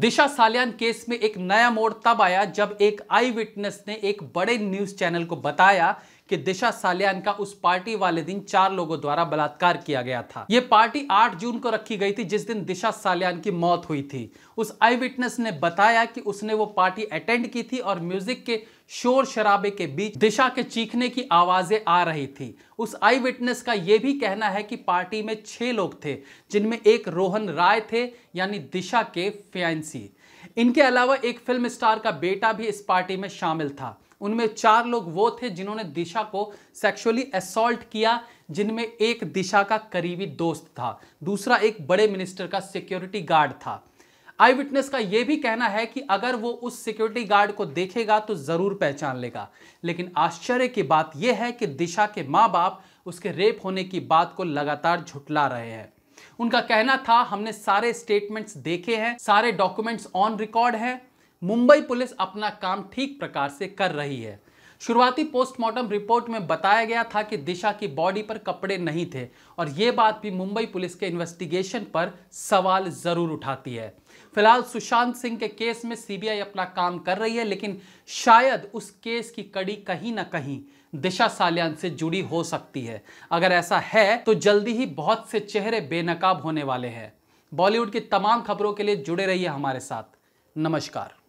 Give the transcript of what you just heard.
दिशा Salian case में एक नया मोड़ तब आया जब एक आई विटनेस ने एक बड़े न्यूज चैनल को बताया कि दिशा सालियान का उस पार्टी वाले दिन चार लोगों द्वारा बलात्कार किया गया था यह पार्टी 8 जून को रखी गई थी जिस दिन दिशा सालियान की मौत हुई थी उस आई विटनेस ने बताया कि उसने वो पार्टी अटेंड की थी और म्यूजिक के शोर शराबे के बीच दिशा के चीखने की आवाजें आ रही थी उस आई विटनेस का यह भी कहना है कि पार्टी में छह लोग थे जिनमें एक रोहन राय थे यानी दिशा के फैंसी इनके अलावा एक फिल्म स्टार का बेटा भी इस पार्टी में शामिल था उनमें चार लोग वो थे जिन्होंने दिशा को सेक्सुअली असोल्ट किया जिनमें एक दिशा का करीबी दोस्त था दूसरा एक बड़े मिनिस्टर का सिक्योरिटी गार्ड था आई विटनेस का यह भी कहना है कि अगर वो उस सिक्योरिटी गार्ड को देखेगा तो ज़रूर पहचान लेगा लेकिन आश्चर्य की बात यह है कि दिशा के माँ बाप उसके रेप होने की बात को लगातार झुटला रहे हैं उनका कहना था हमने सारे स्टेटमेंट्स देखे हैं सारे डॉक्यूमेंट्स ऑन रिकॉर्ड हैं मुंबई पुलिस अपना काम ठीक प्रकार से कर रही है शुरुआती पोस्टमार्टम रिपोर्ट में बताया गया था कि दिशा की बॉडी पर कपड़े नहीं थे और ये बात भी मुंबई पुलिस के इन्वेस्टिगेशन पर सवाल ज़रूर उठाती है फिलहाल सुशांत सिंह के केस में सीबीआई अपना काम कर रही है लेकिन शायद उस केस की कड़ी कहीं ना कहीं दिशा सालियान से जुड़ी हो सकती है अगर ऐसा है तो जल्दी ही बहुत से चेहरे बेनकाब होने वाले हैं बॉलीवुड की तमाम खबरों के लिए जुड़े रहिए हमारे साथ नमस्कार